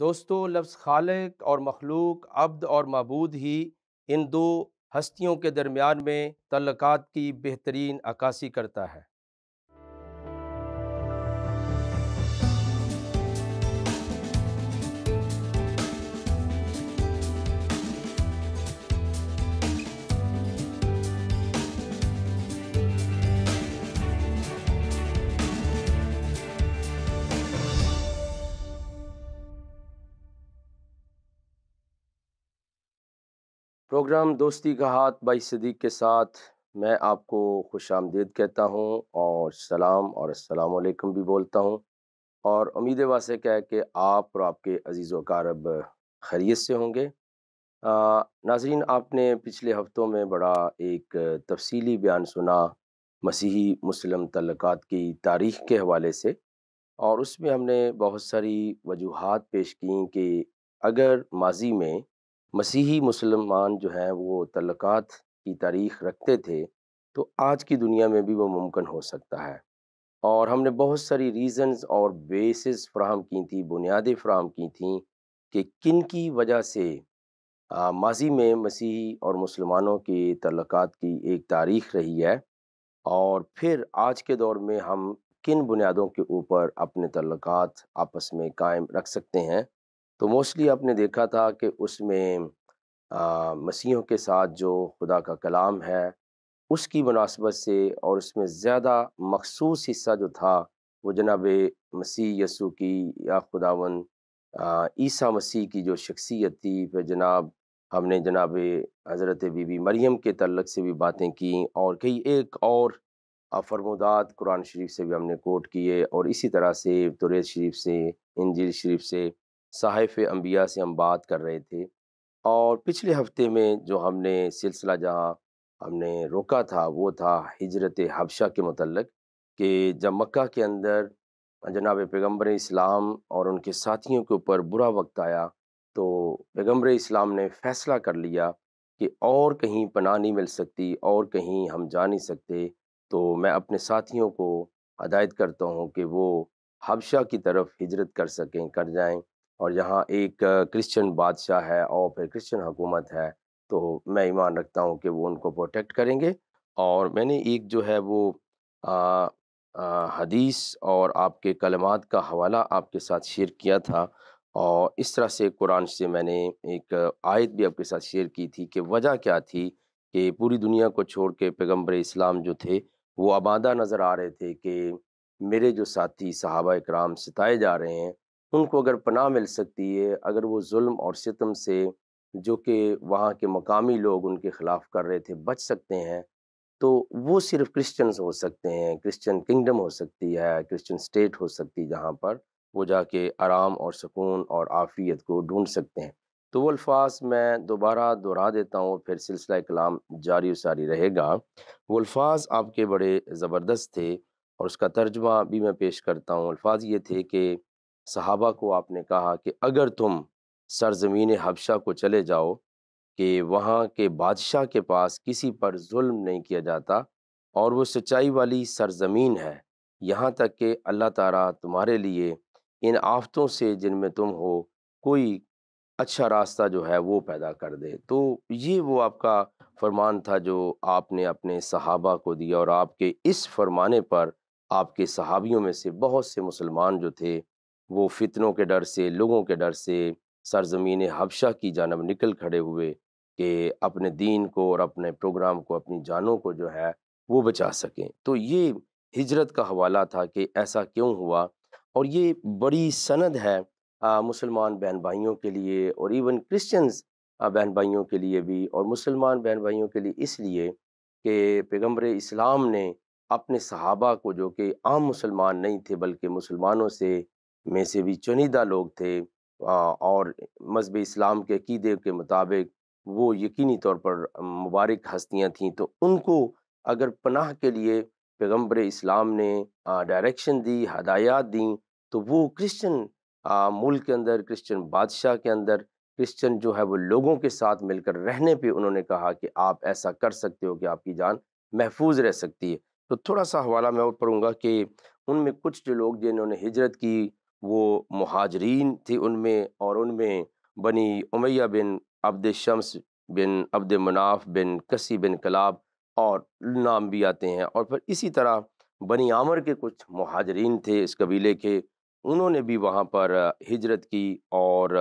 दोस्तों लफ्ज़ खालक और मखलूक अब्द और मबूद ही इन दो हस्तियों के दरमियान में तल्लक़ात की बेहतरीन अक्सी करता है प्रोग्राम दोस्ती का हाथ बाई सदीक के साथ मैं आपको खुश आमदीद कहता हूँ और सलाम और असलकम भी बोलता हूँ और उम्मीद वासे क्या है कि आप और आपके अजीज़ वकारब खैरियत से होंगे नाजरीन आपने पिछले हफ़्तों में बड़ा एक तफसीली बयान सुना मसीही मुस्लिम तल्लक़ात की तारीख़ के हवाले से और उसमें हमने बहुत सारी वजूहत पेश की कि अगर माजी में मसीही मुसलमान जो हैं वो तलक़ात की तारीख रखते थे तो आज की दुनिया में भी वो मुमकिन हो सकता है और हमने बहुत सारी रीज़न्स और बेसिस फ्राहम की थी बुनियादें फ्राहम की थी कि किन की वजह से माजी में मसीही और मुसलमानों के तलक़ात की एक तारीख रही है और फिर आज के दौर में हम किन बुनियादों के ऊपर अपने तल्लक आपस में कायम रख सकते हैं तो मोस्टली आपने देखा था कि उसमें मसीहों के साथ जो खुदा का कलाम है उसकी मुनासबत से और उसमें ज़्यादा मखसूस हिस्सा जो था वो जनाब मसीह यसु की या खुदावन ईसा मसीह की जो शख्सियत थी फिर जनाब हमने जनाब हज़रत बीबी मरियम के तल्लक से भी बातें की और कई एक और फरमदात कुरान शरीफ से भी हमने कोट किए और इसी तरह से तुरेत शरीफ से इंजील शरीफ से सहाइफ अम्बिया से हम बात कर रहे थे और पिछले हफ्ते में जो हमने सिलसिला जहाँ हमने रोका था वो था हजरत हबशा के मतलब कि जब मक्का के अंदर जनाब पैगम्बर इस्लाम और उनके साथियों के ऊपर बुरा वक्त आया तो पैगम्बर इस्लाम ने फ़ैसला कर लिया कि और कहीं पनाह नहीं मिल सकती और कहीं हम जा नहीं सकते तो मैं अपने साथियों को हदायत करता हूँ कि वो हबशा की तरफ हिजरत कर सकें कर जाएँ और जहाँ एक क्रिश्चियन बादशाह है और फिर क्रिश्चियन हुकूमत है तो मैं ईमान रखता हूँ कि वो उनको प्रोटेक्ट करेंगे और मैंने एक जो है वो आ, आ, हदीस और आपके कलमात का हवाला आपके साथ शेयर किया था और इस तरह से कुरान से मैंने एक आयत भी आपके साथ शेयर की थी कि वजह क्या थी कि पूरी दुनिया को छोड़ के पैगम्बर इस्लाम जो थे वो आबादा नज़र आ रहे थे कि मेरे जो साथी सहाबा इकराम सताए जा रहे हैं उनको अगर पनाह मिल सकती है अगर वो जुल्म और सितम से जो कि वहाँ के मकामी लोग उनके ख़िलाफ़ कर रहे थे बच सकते हैं तो वो सिर्फ क्रिश्चियंस हो सकते हैं क्रिश्चियन किंगडम हो सकती है क्रिश्चियन स्टेट हो सकती है जहाँ पर वो जाके आराम और सुकून और आफ़ियत को ढूंढ सकते हैं तो वो अल्फाज मैं दोबारा दोहरा देता हूँ फिर सिलसिला कलाम जारी व सारी रहेगा वो अल्फाज आपके बड़े ज़बरदस्त थे और उसका तर्जमा भी मैं पेश करता हूँ अल्फाज ये थे कि सहाबा को आपने कहा कि अगर तुम सरजमीन हबशा को चले जाओ कि वहाँ के बादशाह के पास किसी पर जुल्म नहीं किया जाता और वो सच्चाई वाली सरजमीन है यहाँ तक कि अल्लाह ताला तुम्हारे लिए इन आफतों से जिनमें तुम हो कोई अच्छा रास्ता जो है वो पैदा कर दे तो ये वो आपका फरमान था जो आपने अपने सहाबा को दिया और आपके इस फरमाने पर आपके सहाबियों में से बहुत से मुसलमान जो थे वो फितनों के डर से लोगों के डर से सरजमीन हबशा की जानब निकल खड़े हुए कि अपने दीन को और अपने प्रोग्राम को अपनी जानों को जो है वो बचा सकें तो ये हिजरत का हवाला था कि ऐसा क्यों हुआ और ये बड़ी सनद है मुसलमान बहन भाइयों के लिए और इवन क्रिश्चियंस बहन भाइयों के लिए भी और मुसलमान बहन भाइयों के लिए इसलिए कि पैगम्बर इस्लाम ने अपने सहाबा को जो कि आम मुसलमान नहीं थे बल्कि मुसलमानों से में से भी चुनिंदा लोग थे और मजहब इस्लाम के अकीदे के मुताबिक वो यकीनी तौर पर मुबारक हस्तियाँ थीं तो उनको अगर पनाह के लिए पैगम्बर इस्लाम ने डायरेक्शन दी हदायत दी तो वो क्रिश्चन मुल्क के अंदर क्रिश्चन बादशाह के अंदर क्रिश्चन जो है वो लोगों के साथ मिलकर रहने पे उन्होंने कहा कि आप ऐसा कर सकते हो कि आपकी जान महफूज रह सकती है तो थोड़ा सा हवाला मैं और पढ़ूँगा कि उनमें कुछ जो लोग जिन्होंने हिजरत की वो महाजरीन थी उनमें और उनमें बनी उमैया बिन अब्द शम्स बिन अब्द मुनाफ़ बिन कसी बिन कलाब और नाम भी आते हैं और फिर इसी तरह बनी आमर के कुछ महाजरीन थे इस कबीले के उन्होंने भी वहाँ पर हिजरत की और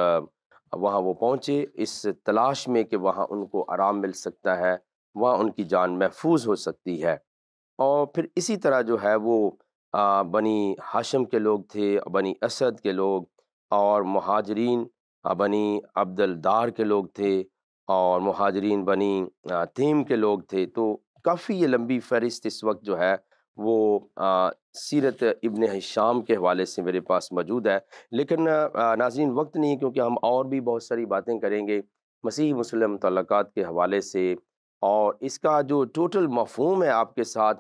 वहाँ वो पहुँचे इस तलाश में कि वहाँ उनको आराम मिल सकता है वहाँ उनकी जान महफूज हो सकती है और फिर इसी तरह जो है वो बनी हाशम के लोग थे बनी असद के लोग और महाजरीन बनी अब्दुलदार के लोग थे और महाजरीन बनी तीम के लोग थे तो काफ़ी ये लंबी फहरिस्त इस वक्त जो है वो सीरत इब्न हिशाम के हवाले से मेरे पास मौजूद है लेकिन नाजीन वक्त नहीं क्योंकि हम और भी बहुत सारी बातें करेंगे मसीह मुसलम तल्लक़ात के हवाले से और इसका जो टोटल मफहम है आपके साथ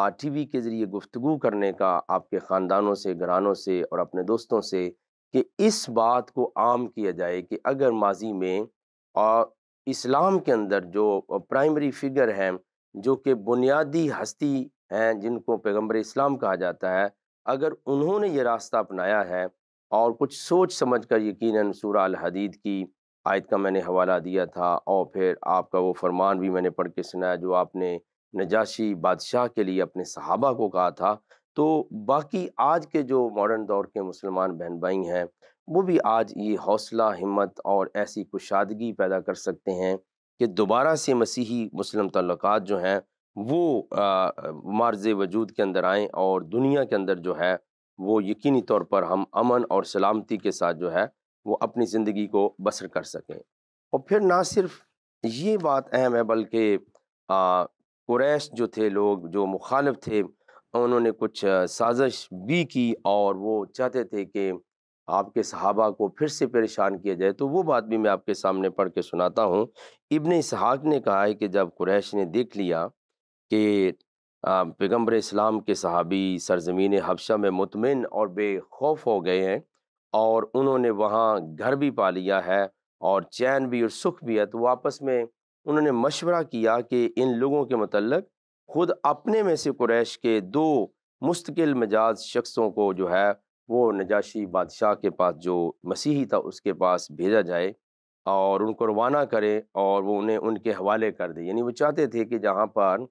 आर टी वी के ज़रिए गुफ्तु करने का आपके ख़ानदानों से घरानों से और अपने दोस्तों से कि इस बात को आम किया जाए कि अगर माजी में और इस्लाम के अंदर जो प्राइमरी फिगर हैं जो कि बुनियादी हस्ती हैं जिनको पैगम्बर इस्लाम कहा जाता है अगर उन्होंने ये रास्ता अपनाया है और कुछ सोच समझ कर यकीन सूरा हदीद की आयत का मैंने हवाला दिया था और फिर आपका वो फरमान भी मैंने पढ़ के सुनाया जो आपने नजाशी बादशाह के लिए अपने सहाबा को कहा था तो बाकी आज के जो मॉडर्न दौर के मुसलमान बहन भाई हैं वो भी आज ये हौसला हिम्मत और ऐसी कुशादगी पैदा कर सकते हैं कि दोबारा से मसीही मुस्लिम तल्लक जो हैं वो मार्ज वजूद के अंदर आएँ और दुनिया के अंदर जो है वो यकीनी तौर पर हम अमन और सलामती के साथ जो है वो अपनी ज़िंदगी को बसर कर सकें और फिर ना सिर्फ ये बात अहम है बल्कि कुरैश जो थे लोग जो मुखालफ थे उन्होंने कुछ साजिश भी की और वो चाहते थे कि आपके सहाबा को फिर से परेशान किया जाए तो वो बात भी मैं आपके सामने पढ़ के सुनाता हूँ इबन इसहाक ने कहा है कि जब कुरैश ने देख लिया कि पैगम्बर इस्लाम के सहाबी सरजमीन हबशा में मुतमिन और बेखौफ हो गए हैं और उन्होंने वहाँ घर भी पा लिया है और चैन भी और सुख भी है तो वापस में उन्होंने मशवरा किया कि इन लोगों के मतलब खुद अपने में से कुरैश के दो मुस्तकिल मजाज शख्सों को जो है वो नजाशी बादशाह के पास जो मसीही था उसके पास भेजा जाए और उनको रवाना करें और वो उन्हें उनके हवाले कर दे यानी वो चाहते थे कि जहाँ पर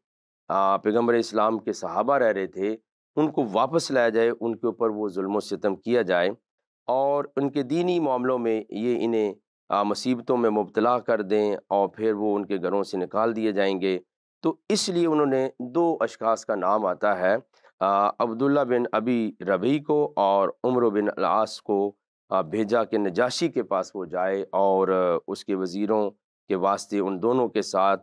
पैगम्बर इस्लाम के सहाबा रह रहे थे उनको वापस लाया जाए उनके ऊपर वो जुल्म सितम किया जाए और उनके दीनी मामलों में ये इन्हें मुसीबतों में मुबतला कर दें और फिर वो उनके घरों से निकाल दिए जाएंगे तो इसलिए उन्होंने दो अशखास का नाम आता है अब्दुल्ला बिन अबी रबी को और उम्र बिन अलास को भेजा के नजाशी के पास वो जाए और उसके वज़ीरों के वास्ते उन दोनों के साथ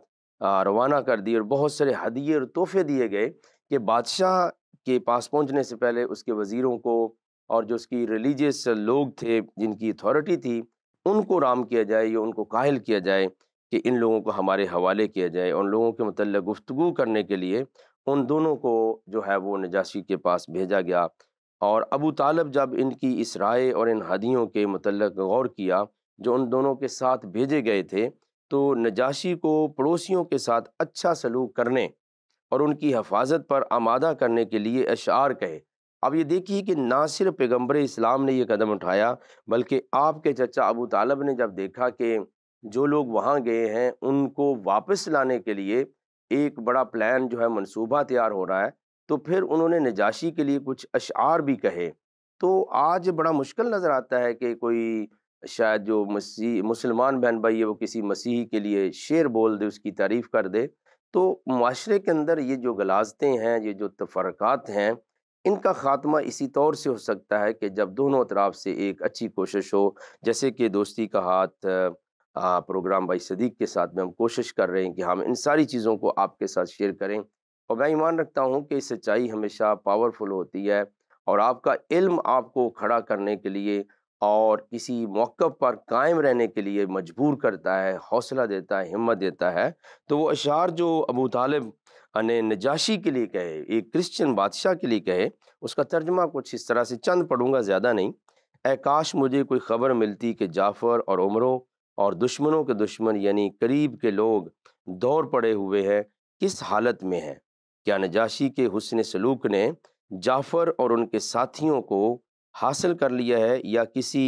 रवाना कर दिए और बहुत सारे हदिये और तोहफ़े दिए गए कि बादशाह के पास पहुंचने से पहले उसके वज़ीरों को और जो उसकी रिलीजियस लोग थे जिनकी अथॉरिटी थी उनको राम किया जाए या उनको काहिल किया जाए कि इन लोगों को हमारे हवाले किया जाए उन लोगों के मतलब गुफ्तु करने के लिए उन दोनों को जो है वो नजाशी के पास भेजा गया और अबू तालब जब इनकी इस राय और इन हदियों के मतलब गौर किया जो उन दोनों के साथ भेजे गए थे तो नजाशी को पड़ोसियों के साथ अच्छा सलूक करने और उनकी हफाजत पर आमादा करने के लिए अशार कहे अब ये देखिए कि ना सिर्फ पैगम्बर इस्लाम ने यह कदम उठाया बल्कि आपके चचा अबू तालब ने जब देखा कि जो लोग वहाँ गए हैं उनको वापस लाने के लिए एक बड़ा प्लान जो है मनसूबा तैयार हो रहा है तो फिर उन्होंने नजाशी के लिए कुछ अशार भी कहे तो आज बड़ा मुश्किल नज़र आता है कि कोई शायद जो मसीह मुसलमान बहन भाई है वो किसी मसीह के लिए शेर बोल दे उसकी तारीफ़ कर दे तो माशरे के अंदर ये जो गलाजतें हैं ये जो तफरक़ात हैं इनका ख़ात्मा इसी तौर से हो सकता है कि जब दोनों अतराफ से एक अच्छी कोशिश हो जैसे कि दोस्ती का हाथ प्रोग्राम भाई सदीक के साथ में हम कोशिश कर रहे हैं कि हम इन सारी चीज़ों को आपके साथ शेयर करें और मैं ईमान रखता हूँ कि सच्चाई हमेशा पावरफुल होती है और आपका इल्म आपको खड़ा करने के लिए और किसी मौक़ पर कायम रहने के लिए मजबूर करता है हौसला देता है हिम्मत देता है तो वो अशार जो अबू तालब अने नजाशी के लिए कहे एक क्रिश्चियन बादशाह के लिए कहे उसका तर्जमा कुछ इस तरह से चंद पढ़ूंगा ज़्यादा नहीं ए काश मुझे कोई ख़बर मिलती कि जाफ़र और उमरों और दुश्मनों के दुश्मन यानी करीब के लोग दौड़ पड़े हुए हैं किस हालत में हैं क्या नजाशी के हुसन सलूक ने जाफ़र और उनके साथियों को हासिल कर लिया है या किसी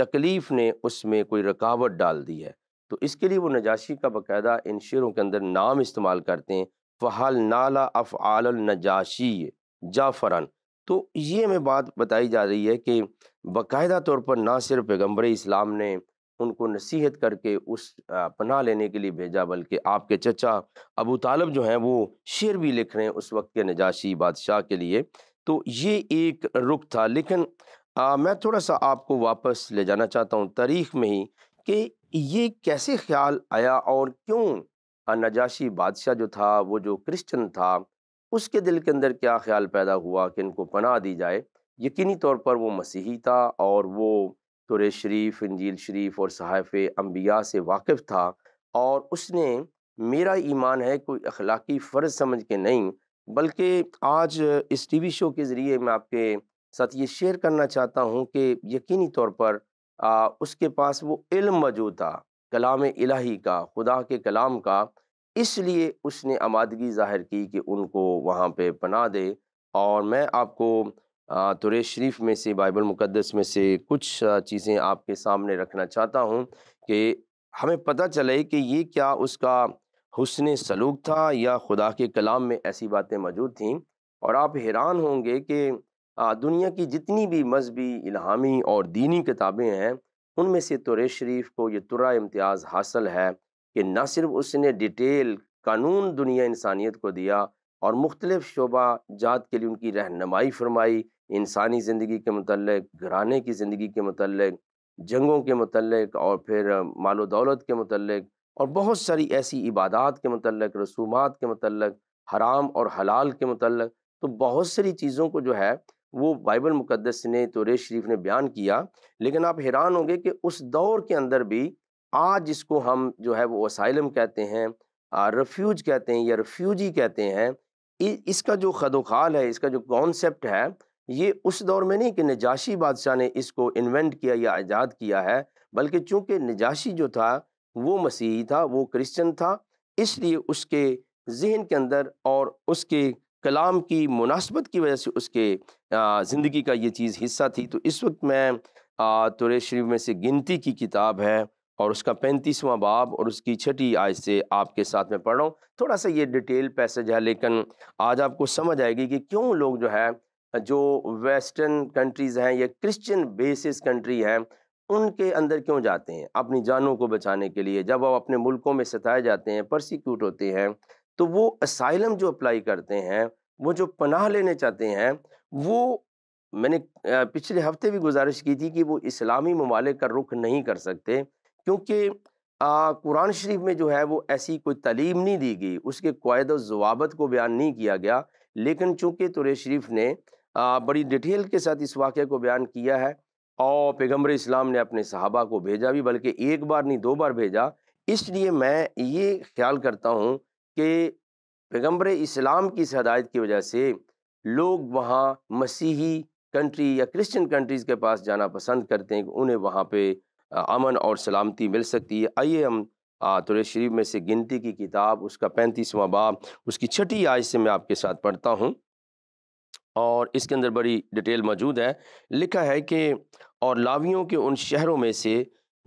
तकलीफ़ ने उसमें कोई रुकावट डाल दी है तो इसके लिए वो नजाशी का बाकायदा इन शेरों के अंदर नाम इस्तेमाल करते हैं फ़हल नाला अफ आल नजाशी जाफ़रन तो ये हमें बात बताई जा रही है कि बाकायदा तौर पर ना सिर्फ पैगम्बर इस्लाम ने उनको नसीहत करके उस पनाह लेने के लिए भेजा बल्कि आपके चचा अबू तालब जो हैं वो शेर भी लिख रहे हैं उस वक्त के नजाशी बादशाह के लिए तो ये एक रुख था लेकिन आ, मैं थोड़ा सा आपको वापस ले जाना चाहता हूँ तारीख में ही कि ये कैसे ख्याल आया और क्यों नजाशी बादशाह जो था वो जो क्रिश्चन था उसके दिल के अंदर क्या ख्याल पैदा हुआ कि इनको पनाह दी जाए यकीनी तौर पर वो मसीही था और वो तुर शरीफ इंजील शरीफ और सहाफ़ अम्बिया से वाकिफ़ था और उसने मेरा ईमान है कोई अखलाकी फ़र्ज समझ के नहीं बल्कि आज इस टी वी शो के ज़रिए मैं आपके साथ ये शेयर करना चाहता हूँ कि यकीनी तौर पर आ, उसके पास वो इल्म मौजूद था कलाम इलाही का खुदा के कलाम का इसलिए उसने आमादगी ज़ाहिर की कि उनको वहाँ पे पना दे और मैं आपको तुरे शरीफ में से बाइबल मुक़दस में से कुछ चीज़ें आपके सामने रखना चाहता हूँ कि हमें पता चले कि ये क्या उसका हुसन सलूक था या खुदा के कलाम में ऐसी बातें मौजूद थीं और आप हैरान होंगे कि दुनिया की जितनी भी मजहबी इलामी और दीनी किताबें हैं उनमें से तुरे शरीफ को ये तुरा इम्तियाज़ हासिल है कि न सिर्फ उसने डिटेल कानून दुनिया इंसानियत को दिया और मुख्तलिफ शोबा जात के लिए उनकी रहनमाई फरमाई इंसानी ज़िंदगी के मतलब घराने की ज़िंदगी के मतलब जंगों के मतलब और फिर मालो दौलत के मतलब और बहुत सारी ऐसी इबादत के मतलब रसूमात के मतलब हराम और हलाल के मतलब तो बहुत सारी चीज़ों को जो है वो बाइबल मुकदस ने तोरे शरीफ ने बयान किया लेकिन आप हैरान होंगे कि उस दौर के अंदर भी आज जिसको हम जो है वो असाइलम कहते हैं रफ्यूज कहते हैं या रफ्यूजी कहते हैं इसका जो खदोखाल है इसका जो कॉन्सेप्ट है ये उस दौर में नहीं कि नजाशी बादशाह ने इसको इन्वेंट किया या आज़ाद किया है बल्कि चूँकि नजाशी जो था वो मसीही था वो क्रिश्चन था इसलिए उसके जहन के अंदर और उसके कलाम की मुनासबत की वजह से उसके ज़िंदगी का ये चीज़ हिस्सा थी तो इस वक्त मैं तुरे शरीफ में से गिनती की किताब है और उसका पैंतीसवां बाब और उसकी छठी आय से आपके साथ में पढ़ रहा हूँ थोड़ा सा ये डिटेल पैसेज है लेकिन आज आपको समझ आएगी कि क्यों लोग जो है जो वेस्टर्न कंट्रीज़ हैं या क्रिश्चियन बेसिस कंट्री हैं उनके अंदर क्यों जाते हैं अपनी जानों को बचाने के लिए जब वो अपने मुल्कों में सताए जाते हैं प्रोसिक्यूट होते हैं तो वो असाइलम जो अप्लाई करते हैं वो जो पनाह लेने चाहते हैं वो मैंने पिछले हफ्ते भी गुजारिश की थी कि वो इस्लामी ममालिक का रुख नहीं कर सकते क्योंकि कुरान शरीफ में जो है वो ऐसी कोई तलीम नहीं दी गई उसके कायद जवाबत को बयान नहीं किया गया लेकिन चूँकि तुरे शरीफ ने आ, बड़ी डिटेल के साथ इस वाक़े को बयान किया है और पैगम्बर इस्लाम ने अपने सहाबा को भेजा भी बल्कि एक बार नहीं दो बार भेजा इसलिए मैं ये ख्याल करता हूँ कि पैगम्बर इस्लाम की इस हदायत की वजह से लोग वहाँ मसीही कंट्री या क्रिश्चियन कंट्रीज़ के पास जाना पसंद करते हैं कि उन्हें वहाँ पे अमन और सलामती मिल सकती है आइए हम तुरे शरीफ में से गिनती की किताब उसका पैंतीसवा बाब उसकी छठी आय से मैं आपके साथ पढ़ता हूँ और इसके अंदर बड़ी डिटेल मौजूद है लिखा है कि और लावियों के उन शहरों में से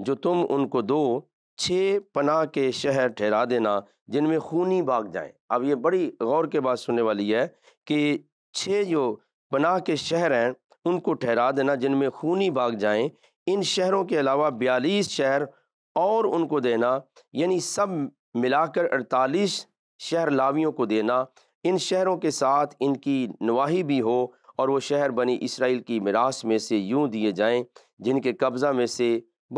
जो तुम उनको दो छः पनाह के शहर ठहरा देना जिनमें खूनी भाग जाएं अब ये बड़ी गौर के बात सुनने वाली है कि छः जो पनाह के शहर हैं उनको ठहरा देना जिनमें खूनी भाग जाएं इन शहरों के अलावा बयालीस शहर और उनको देना यानी सब मिलाकर अड़तालीस शहर लावियों को देना इन शहरों के साथ इनकी नवाही भी हो और वो शहर बनी इसराइल की मिरास में से यूं दिए जाएं जिनके कब्ज़ा में से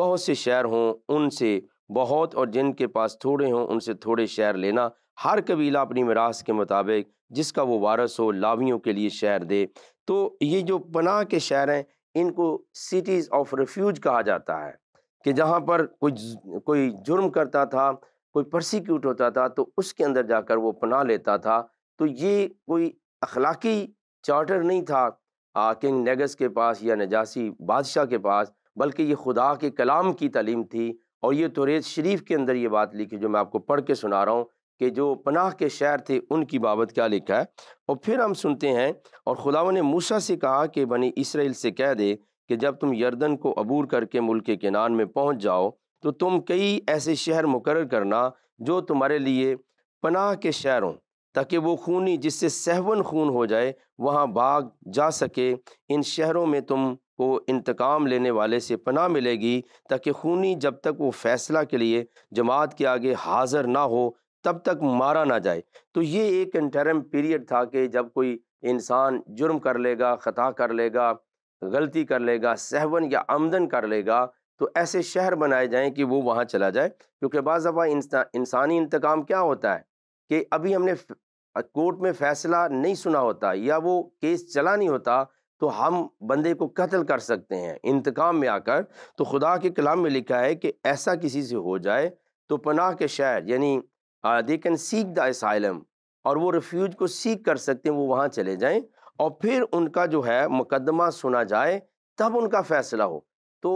बहुत से शहर हों उनसे बहुत और जिनके पास थोड़े हों उनसे थोड़े शेयर लेना हर कबीला अपनी मिरास के मुताबिक जिसका वो वारस हो लावियों के लिए शेयर दे तो ये जो पनाह के शहर हैं इनको सिटीज़ ऑफ रिफ्यूज कहा जाता है कि जहाँ पर कोई कोई जुर्म करता था कोई प्रोसिक्यूट होता था तो उसके अंदर जाकर वो पनाह लेता था तो ये कोई अखलाकी चार्टर नहीं था आ, किंग नेगस के पास या नजासी बादशाह के पास बल्कि ये खुदा के कलाम की तालीम थी और ये तोरेज शरीफ के अंदर ये बात लिखी जो मैं आपको पढ़ के सुना रहा हूँ कि जो पनाह के शहर थे उनकी बाबत क्या लिखा है और फिर हम सुनते हैं और खुदा ने मूसा से कहा कि बनी इसराइल से कह दे कि जब तुम यर्दन को अबूर करके मुल्क के किनान में पहुँच जाओ तो तुम कई ऐसे शहर मुकर करना जो तुम्हारे लिए पनाह के शहर हों ताकि वो खूनी जिससे सहवन खून हो जाए वहाँ भाग जा सके इन शहरों में तुम को इंतकाम लेने वाले से पनाह मिलेगी ताकि खूनी जब तक वो फैसला के लिए जमात के आगे हाजिर ना हो तब तक मारा ना जाए तो ये एक इंटरम पीरियड था कि जब कोई इंसान जुर्म कर लेगा ख़ता कर लेगा गलती कर लेगा सहवन या आमदन कर लेगा तो ऐसे शहर बनाए जाएँ कि वो वहाँ चला जाए क्योंकि बाज़ दफ़ा इंसानी इंतकाम क्या होता है कि अभी हमने कोर्ट में फ़ैसला नहीं सुना होता या वो केस चला नहीं होता तो हम बंदे को कत्ल कर सकते हैं इंतकाम में आकर तो खुदा के कलाम में लिखा है कि ऐसा किसी से हो जाए तो पनाह के शहर यानी they can seek the asylum और वो रिफ्यूज को सीख कर सकते हैं वो वहाँ चले जाएं और फिर उनका जो है मुकदमा सुना जाए तब उनका फ़ैसला हो तो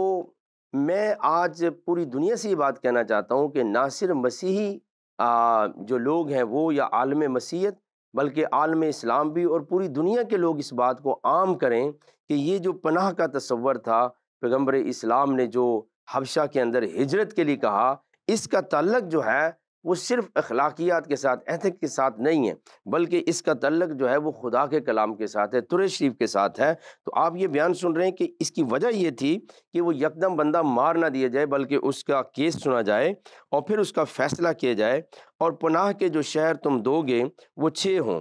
मैं आज पूरी दुनिया से ये बात कहना चाहता हूँ कि ना सिर्फ मसीही जो लोग हैं वो या आलम मसीहत बल्कि आलम इस्लाम भी और पूरी दुनिया के लोग इस बात को आम करें कि ये जो पनाह का तस्वर था पैगम्बर इस्लाम ने जो हबशा के अंदर हिजरत के लिए कहा इसका तल्लक जो है वो सिर्फ अखलाकियात के साथ एथिक के साथ नहीं है बल्कि इसका तल्लक जो है वो खुदा के कलाम के साथ है तुरे शरीफ के साथ है तो आप ये बयान सुन रहे हैं कि इसकी वजह ये थी कि वो यकदम बंदा मार ना दिया जाए बल्कि उसका केस सुना जाए और फिर उसका फ़ैसला किया जाए और पनाह के जो शहर तुम दोगे वो छः हों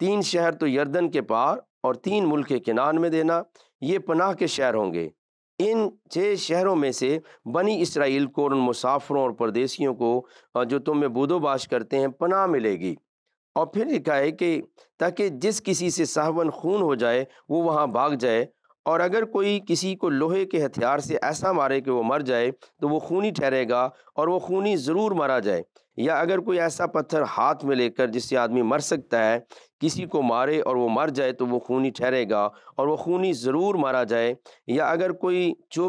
तीन शहर तो यर्दन के पार और तीन मुल्क के किनार में देना ये पनाह के शहर होंगे इन छः शहरों में से बनी इसराइल को उन मुसाफरों और परदेशियों को जो तुम में बूदोबाश करते हैं पनाह मिलेगी और फिर लिखा है कि ताकि जिस किसी से साहवन खून हो जाए वो वहाँ भाग जाए और अगर कोई किसी को लोहे के हथियार से ऐसा मारे कि वो मर जाए तो वो खूनी ठहरेगा और वो खूनी ज़रूर मारा जाए या अगर कोई ऐसा पत्थर हाथ में लेकर जिससे आदमी मर सकता है किसी को मारे और वो मर जाए तो वो खूनी ठहरेगा और वो खूनी ज़रूर मारा जाए या अगर कोई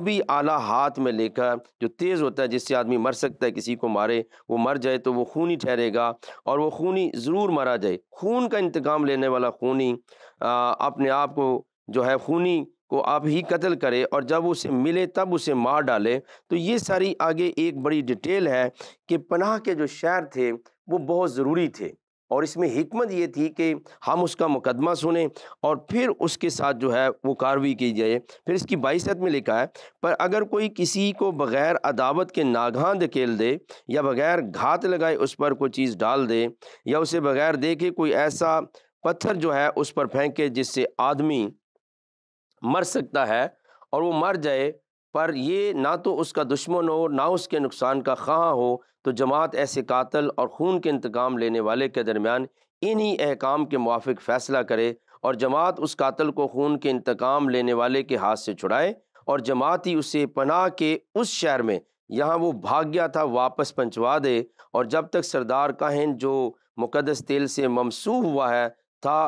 भी आला हाथ में लेकर जो तेज़ होता है जिससे आदमी मर सकता है किसी को मारे वो मर जाए तो वो खूनी ठहरेगा और वो खूनी ज़रूर मारा जाए खून का इंतकाम लेने वाला खूनी अपने आप को जो है खूनी को आप ही कत्ल करें और जब उसे मिले तब उसे मार डालें तो ये सारी आगे एक बड़ी डिटेल है कि पनाह के जो शहर थे वो बहुत ज़रूरी थे और इसमें हमत ये थी कि हम उसका मुकदमा सुने और फिर उसके साथ जो है वो कार्रवाई की जाए फिर इसकी बाईसत में लिखा है पर अगर कोई किसी को बग़ैर अदावत के नागहान धकेल दे या बग़ैर घात लगाए उस पर कोई चीज़ डाल दे या उसे बग़ैर देखे कोई ऐसा पत्थर जो है उस पर फेंके जिससे आदमी मर सकता है और वो मर जाए पर ये ना तो उसका दुश्मन हो ना उसके नुकसान का खां हो तो जमात ऐसे कातल और खून के इंतकाम लेने वाले के दरमियान इन्हीं अहकाम के मुआफ़ फ़ैसला करे और जमात उस कातल को खून के इंतकाम लेने वाले के हाथ से छुड़ाए और जमात ही उसे पनाह के उस शहर में यहाँ वो भाग गया था वापस पहुँचवा दे और जब तक सरदार काहन जो मुकदस तेल से ममसू हुआ है था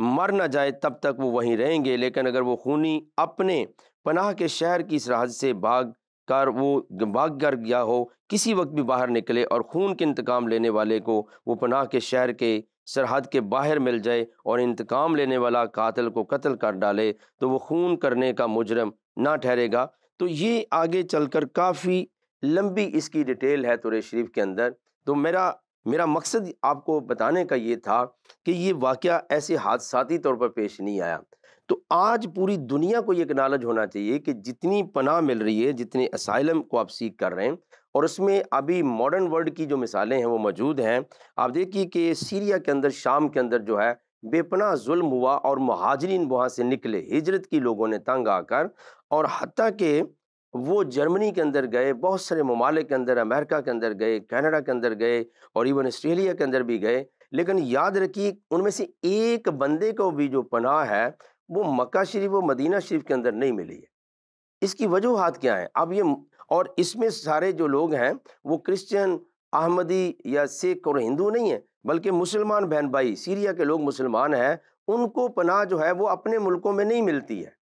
मर ना जाए तब तक वो वहीं रहेंगे लेकिन अगर वो खूनी अपने पनाह के शहर की इस राहत से भाग कर वो भाग कर गया हो किसी वक्त भी बाहर निकले और खून के इंतकाम लेने वाले को वो पनाह के शहर के सरहद के बाहर मिल जाए और इंतकाम लेने वाला कातिल को कत्ल कर डाले तो वो खून करने का मुजरम ना ठहरेगा तो ये आगे चलकर काफ़ी लंबी इसकी डिटेल है तुरे शरीफ के अंदर तो मेरा मेरा मकसद आपको बताने का ये था कि ये वाक़ ऐसे हादसाती तौर पर पेश नहीं आया तो आज पूरी दुनिया को ये नॉलेज होना चाहिए कि जितनी पनाह मिल रही है जितने असाइलम को आप सीख कर रहे हैं और उसमें अभी मॉडर्न वर्ल्ड की जो मिसालें हैं वो मौजूद हैं आप देखिए कि सीरिया के अंदर शाम के अंदर जो है बेपनाह जुल्म हुआ और महाजरीन वहाँ से निकले हिजरत की लोगों ने तंग आकर और हती के वो जर्मनी के अंदर गए बहुत सारे ममालिक के अंदर अमेरिका के अंदर गए कनाडा के अंदर गए और इवन आस्ट्रेलिया के अंदर भी गए लेकिन याद रखिए उनमें से एक बंदे को भी जो पनाह है वो मक्का शरीफ व मदीना शरीफ के अंदर नहीं मिली है इसकी वजूहत क्या है अब ये और इसमें सारे जो लोग हैं वो क्रिश्चियन अहमदी या सिख और हिंदू नहीं है बल्कि मुसलमान बहन भाई सीरिया के लोग मुसलमान हैं उनको पनाह जो है वो अपने मुल्कों में नहीं मिलती है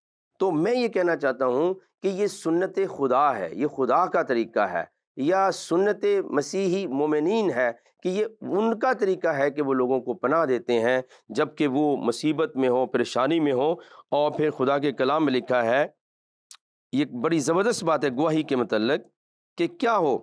तो मैं ये कहना चाहता हूँ कि ये सुन्नत खुदा है ये खुदा का तरीका है या सुन्नत मसीही मोमिन है कि ये उनका तरीका है कि वो लोगों को पनाह देते हैं जबकि वो मुसीबत में हो परेशानी में हो और फिर खुदा के कलाम में लिखा है ये बड़ी ज़बरदस्त बात है गवाही के मतलब कि क्या हो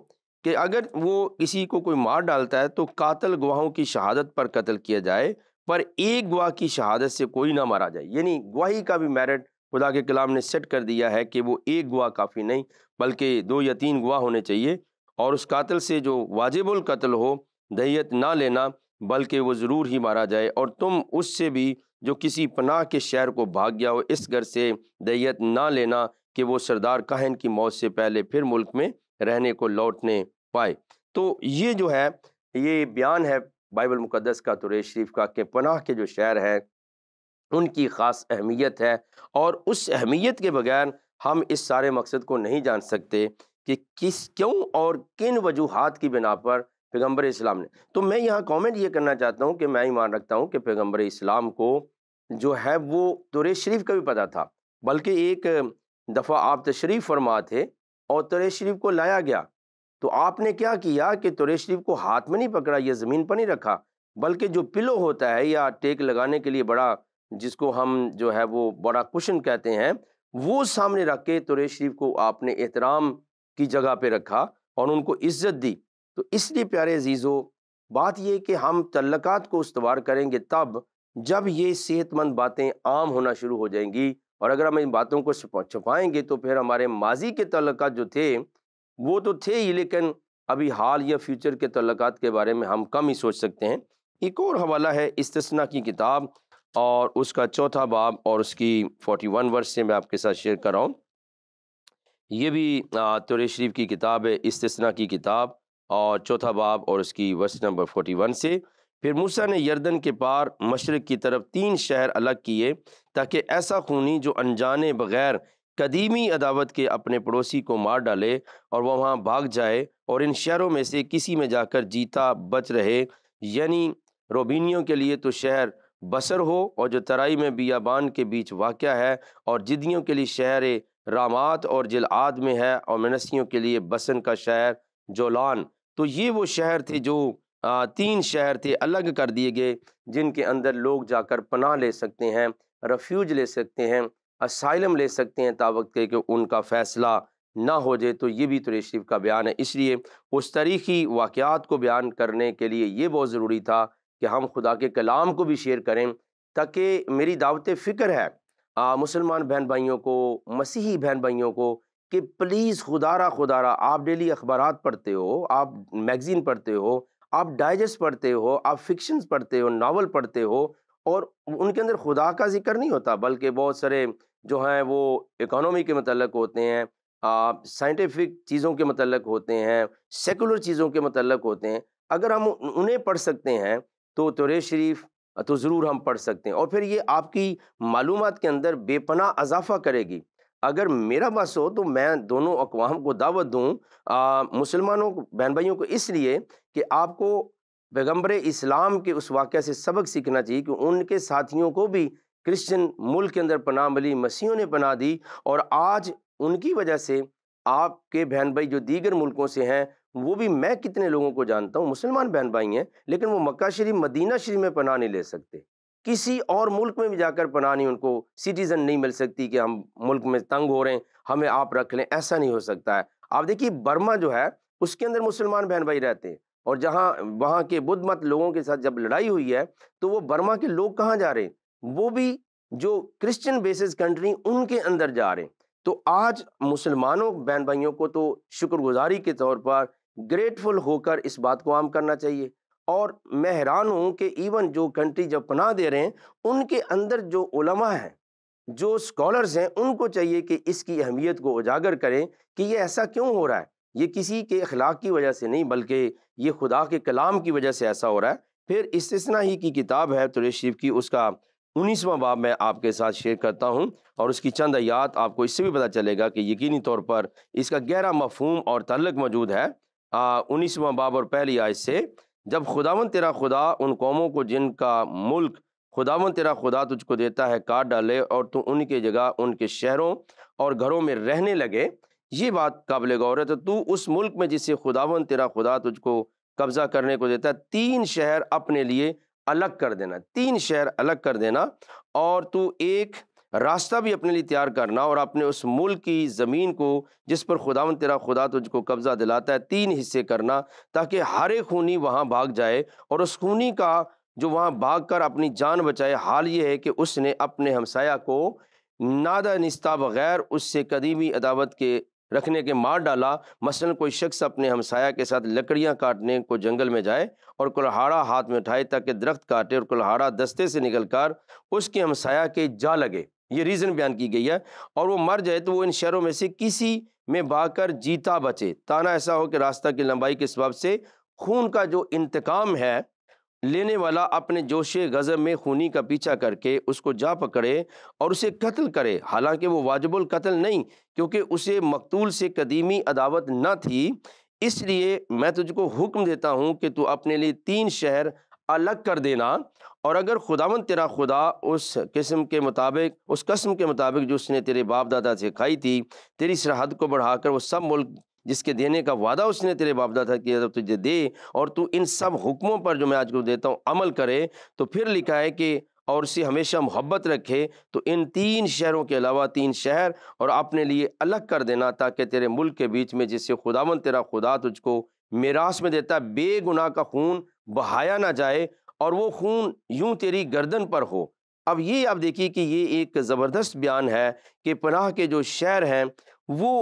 कि अगर वो किसी को कोई मार डालता है तो कातल गवाहों की शहादत पर कत्ल किया जाए पर एक गवाह की शहादत से कोई ना मारा जाए यानी गवाही का भी मेरिट खुदा के कलाम ने सेट कर दिया है कि वो एक गुआ काफ़ी नहीं बल्कि दो या तीन गुआ होने चाहिए और उस कातिल से जो वाजिबुल कत्ल हो दहियत ना लेना बल्कि वो ज़रूर ही मारा जाए और तुम उससे भी जो किसी पनाह के शहर को भाग गया हो इस घर से दहियत ना लेना कि वो सरदार कहन की मौत से पहले फिर मुल्क में रहने को लौटने पाए तो ये जो है ये बयान है बाइबल मुकदस का तुरेश शरीफ का कि पनाह के जो शहर है उनकी ख़ास अहमियत है और उस अहमियत के बगैर हम इस सारे मकसद को नहीं जान सकते कि किस क्यों और किन वजूहत की बिना पर पैगम्बर इस्लाम ने तो मैं यहाँ कमेंट ये करना चाहता हूँ कि मैं मान रखता हूँ कि पैगम्बर इस्लाम को जो है वो तुरे शरीफ का भी पता था बल्कि एक दफ़ा आप तशरीफ़ फरमा थे और तुरे शरीफ को लाया गया तो आपने क्या किया कि तुरे शरीफ को हाथ में नहीं पकड़ा या ज़मीन पर नहीं रखा बल्कि जो पिलो होता है या टेक लगाने के लिए बड़ा जिसको हम जो है वो बड़ा कुशन कहते हैं वो सामने रख के तुरे शरीफ को आपने एहतराम की जगह पे रखा और उनको इज्जत दी तो इसलिए प्यारे अजीज़ों बात यह कि हम तल्लक़ात को उसवार करेंगे तब जब ये सेहतमंद बातें आम होना शुरू हो जाएंगी और अगर हम इन बातों को छुपाएंगे तो फिर हमारे माजी के तल्लक जो थे वो तो थे ही लेकिन अभी हाल या फ्यूचर के तल्लक के बारे में हम कम ही सोच सकते हैं एक और हवाला है इस की किताब और उसका चौथा बाब और उसकी फोर्टी वन वर्ष से मैं आपके साथ शेयर कर रहा हूँ ये भी तोर शरीफ की किताब है इस्तना की किताब और चौथा बाब और उसकी वर्ष नंबर फोर्टी वन से फिर मूसा ने यर्दन के पार मशरक़ की तरफ तीन शहर अलग किए ताकि ऐसा खूनी जो अनजाने बगैर कदीमी अदावत के अपने पड़ोसी को मार डाले और वह वहाँ भाग जाए और इन शहरों में से किसी में जाकर जीता बच रहे यानी रोबीनियों के लिए तो शहर बसर हो और जो तराई में बियाबान के बीच वाक़ है और जिदियों के लिए शहर रामात और जिलाद में है और मनसियों के लिए बसन का शहर जोलान तो ये वो शहर थे जो तीन शहर थे अलग कर दिए गए जिनके अंदर लोग जाकर पनाह ले सकते हैं रफ्यूज ले सकते हैं असाइलम ले सकते हैं तावक़ के कि उनका फ़ैसला ना हो जाए तो ये भी तुरे का बयान है इसलिए उस तारीखी वाक़ात को बयान करने के लिए ये बहुत ज़रूरी था कि हम खुदा के कलाम को भी शेयर करें ताकि मेरी दावत फ़िक्र है मुसलमान बहन भाइयों को मसीही बहन भाइयों को कि प्लीज़ खुदारा खुदारा आप डेली अखबार पढ़ते हो आप मैगज़ीन पढ़ते हो आप डाइजेस्ट पढ़ते हो आप फ़िक्शन पढ़ते हो नावल पढ़ते हो और उनके अंदर खुदा का जिक्र नहीं होता बल्कि बहुत सारे जो हैं वो इकोनॉमी के मतलब होते हैं साइंटिफिक चीज़ों के मतलब होते हैं सेकुलर चीज़ों के मतलब होते हैं अगर हम उन्हें पढ़ सकते हैं तो तुरे शरीफ तो ज़रूर हम पढ़ सकते हैं और फिर ये आपकी मालूम के अंदर बेपना अजाफा करेगी अगर मेरा बस हो तो मैं दोनों अकवाम को दावत दूँ मुसलमानों को बहन भाइयों को इसलिए कि आपको पैगम्बर इस्लाम के उस वाक़े से सबक सीखना चाहिए कि उनके साथियों को भी क्रिश्चियन मुल्क के अंदर पना मिली मसीहों ने पना दी और आज उनकी वजह से आपके बहन भाई जो दीगर मुल्कों से हैं वो भी मैं कितने लोगों को जानता हूँ मुसलमान बहन भाई हैं लेकिन वो मक्का शरीफ मदीना शरीफ में पनाह नहीं ले सकते किसी और मुल्क में भी जाकर पनाह नहीं उनको सिटीज़न नहीं मिल सकती कि हम मुल्क में तंग हो रहे हैं हमें आप रख लें ऐसा नहीं हो सकता है आप देखिए बर्मा जो है उसके अंदर मुसलमान बहन भाई रहते हैं और जहाँ वहाँ के बुद्ध मत लोगों के साथ जब लड़ाई हुई है तो वो बर्मा के लोग कहाँ जा रहे हैं वो भी जो क्रिश्चियन बेसिस कंट्री उनके अंदर जा रहे हैं तो आज मुसलमानों बहन भाइयों को तो शुक्रगुजारी के तौर पर ग्रेटफुल होकर इस बात को आम करना चाहिए और मैं हैरान हूँ कि इवन जो कंट्री जब पनाह दे रहे हैं उनके अंदर जो उलमा हैं जो स्कॉलर्स हैं उनको चाहिए कि इसकी अहमियत को उजागर करें कि ये ऐसा क्यों हो रहा है ये किसी के अखलाक की वजह से नहीं बल्कि ये खुदा के कलाम की वजह से ऐसा हो रहा है फिर इस ही की किताब है तुरे शरीफ की उसका उन्नीसवां बाब मैं आपके साथ शेयर करता हूँ और उसकी चंद आयात आपको इससे भी पता चलेगा कि यकीनी तौर पर इसका गहरा मफहम और तल्लक मौजूद है उन्नीसवा बाब और पहली आय से जब खुदावन तेरा खुदा उन कौमों को जिनका मुल्क खुदावन तेरा खुदा तुझको देता है काट डाले और तू उनकी जगह उनके शहरों और घरों में रहने लगे ये बात काबिल गौर है तो तू उस मुल्क में जिसे खुदावन तेरा खुदा तुझको कब्जा करने को देता है तीन शहर अपने लिए अलग कर देना तीन शहर अलग कर देना और तू एक रास्ता भी अपने लिए तैयार करना और अपने उस मुल्क की ज़मीन को जिस पर खुदावन तेरा खुदा तुझको कब्ज़ा दिलाता है तीन हिस्से करना ताकि हर एक खूनी वहाँ भाग जाए और उस खूनी का जो वहाँ भाग कर अपनी जान बचाए हाल ये है कि उसने अपने हमसाया को नादा निस्ता बगैर उससे कदीमी अदावत के रखने के मार डाला मसलन कोई शख्स अपने हमसाया के साथ लकड़ियां काटने को जंगल में जाए और कुल्हाड़ा हाथ में उठाए ताकि दरख्त काटे और कुल्हाड़ा दस्ते से निकलकर उसके हमसाया के जा लगे ये रीज़न बयान की गई है और वो मर जाए तो वो इन शहरों में से किसी में बाकर जीता बचे ताना ऐसा हो कि रास्ता की लंबाई के सबब से खून का जो इंतकाम है लेने वाला अपने जोश गज़ब में खूनी का पीछा करके उसको जा पकड़े और उसे कत्ल करे हालांकि वो वाजबुल कत्ल नहीं क्योंकि उसे मकतूल से कदीमी अदावत न थी इसलिए मैं तुझको हुक्म देता हूँ कि तू अपने लिए तीन शहर अलग कर देना और अगर खुदावन तेरा खुदा उस किस्म के मुताबिक उस कस्म के मुताबिक जो उसने तेरे बाप दादा से खाई थी तेरी सरहद को बढ़ाकर वो सब मुल्क जिसके देने का वादा उसने तेरे बाप दादा किया जब तुझे दे और तू इन सब हुक्मों पर जो मैं आज को देता हूँ अमल करे तो फिर लिखा है कि और उसे हमेशा मोहब्बत रखे तो इन तीन शहरों के अलावा तीन शहर और अपने लिए अलग कर देना ताकि तेरे मुल्क के बीच में जिससे खुदावन तेरा खुदा तुझको मेरास में देता बेगुनाह का खून बहाया ना जाए और वो खून यूं तेरी गर्दन पर हो अब ये आप देखिए कि ये एक ज़बरदस्त बयान है कि पनाह के जो शहर हैं वो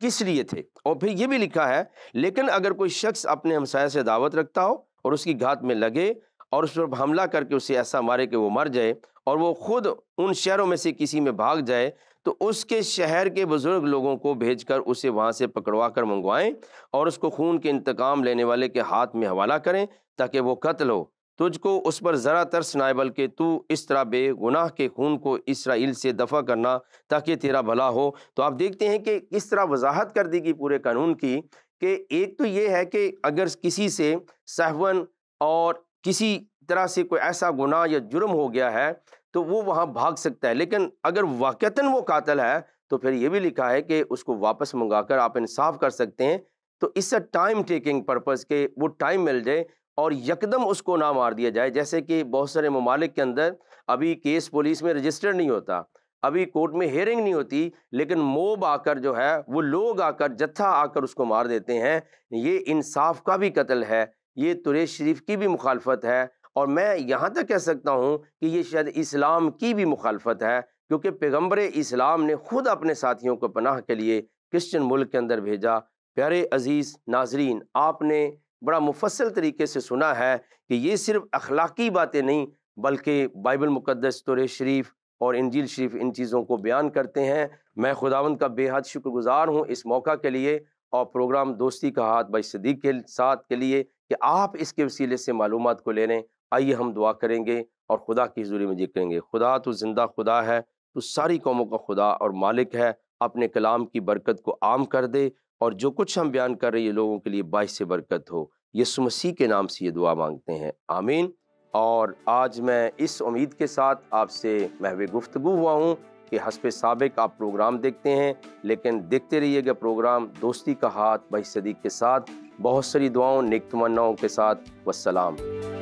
किस लिए थे और फिर ये भी लिखा है लेकिन अगर कोई शख्स अपने हमसाय से दावत रखता हो और उसकी घात में लगे और उस पर हमला करके उसे ऐसा मारे कि वो मर जाए और वो खुद उन शहरों में से किसी में भाग जाए तो उसके शहर के बुज़ुर्ग लोगों को भेजकर उसे वहाँ से पकड़वा कर मंगवाएं और उसको खून के इंतकाम लेने वाले के हाथ में हवाला करें ताकि वो कत्ल हो तुझको उस पर ज़रा तरस सुनाए बल्कि तू इस तरह बेगुनाह के खून को इसराइल से दफ़ा करना ताकि तेरा भला हो तो आप देखते हैं कि इस तरह वजाहत कर दी गई पूरे कानून की कि एक तो ये है कि अगर किसी से सहवन और किसी तरह से कोई ऐसा गुनाह या जुर्म हो गया है तो वो वहाँ भाग सकता है लेकिन अगर वाक़ता वो कातल है तो फिर ये भी लिखा है कि उसको वापस मंगा कर आप इंसाफ कर सकते हैं तो इससे टाइम टेकिंग पर्पज़ के वो टाइम मिल जाए और यकदम उसको ना मार दिया जाए जैसे कि बहुत सारे ममालिक के अंदर अभी केस पुलिस में रजिस्टर नहीं होता अभी कोर्ट में हेयरिंग नहीं होती लेकिन मोब आकर जो है वो लोग आकर जत्था आकर उसको मार देते हैं ये इंसाफ का भी कत्ल है ये तुरेश शरीफ की भी मुखालफत है और मैं यहाँ तक कह सकता हूँ कि ये शायद इस्लाम की भी मुखालफत है क्योंकि पैगम्बर इस्लाम ने खुद अपने साथियों को पनाह के लिए क्रिश्चन मुल्क के अंदर भेजा प्यारे अज़ीज़ नाजरीन आपने बड़ा मुफसल तरीके से सुना है कि ये सिर्फ अखलाकी बातें नहीं बल्कि बाइबल मुक़दस तोर शरीफ और इंजील शरीफ इन चीज़ों को बयान करते हैं मैं खुदावंद का बेहद शुक्रगुजार हूँ इस मौका के लिए और प्रोग्राम दोस्ती का हाथ भाई सदीक के साथ के लिए कि आप इसके वसीले से मालूम को ले लें आइए हम दुआ करेंगे और खुदा की हजूरी में जिक्रेंगे खुदा तो ज़िंदा खुदा है तो सारी कौमों का खुदा और मालिक है अपने कलाम की बरकत को आम कर दे और जो कुछ हम बयान कर रहे हैं लोगों के लिए बाइस से बरकत हो यसु मसीह के नाम से ये दुआ मांगते हैं आमीन और आज मैं इस उम्मीद के साथ आपसे महव गुफ्तु हुआ हूँ कि हसब सबक आप प्रोग्राम देखते हैं लेकिन देखते रहिएगा प्रोग्राम दोस्ती का हाथ भाई सदीक के साथ बहुत सारी दुआओं नेक तमन्नाओं के साथ वसलाम